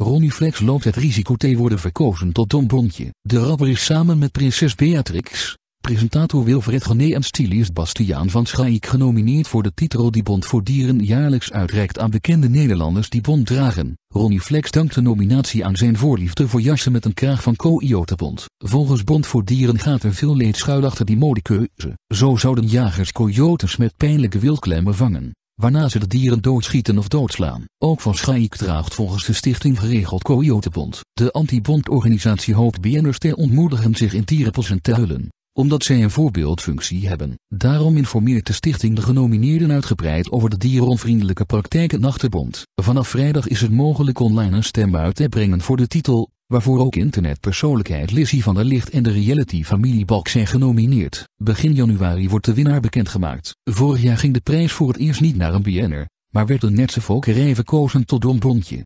Ronnie Flex loopt het risico te worden verkozen tot Bontje. De rapper is samen met prinses Beatrix, presentator Wilfred Gené en stylist Bastiaan van Schaik genomineerd voor de titel die Bond voor Dieren jaarlijks uitreikt aan bekende Nederlanders die Bond dragen. Ronnie Flex dankt de nominatie aan zijn voorliefde voor jassen met een kraag van coyote Volgens Bond voor Dieren gaat er veel leed schuil achter die modekeuze. Zo zouden jagers coyotes met pijnlijke wildklemmen vangen waarna ze de dieren doodschieten of doodslaan. Ook Van Schaik draagt volgens de stichting geregeld Coyote Bond. De anti organisatie hoopt BN'ers te ontmoedigen zich in dierenpas en te huilen omdat zij een voorbeeldfunctie hebben. Daarom informeert de stichting de genomineerden uitgebreid over de dieronvriendelijke praktijk en Vanaf vrijdag is het mogelijk online een stem uit te brengen voor de titel, waarvoor ook internetpersoonlijkheid Lizzie van der Licht en de reality familie Balk zijn genomineerd. Begin januari wordt de winnaar bekendgemaakt. Vorig jaar ging de prijs voor het eerst niet naar een BN'er, maar werd de Netse volkerij verkozen tot bondje.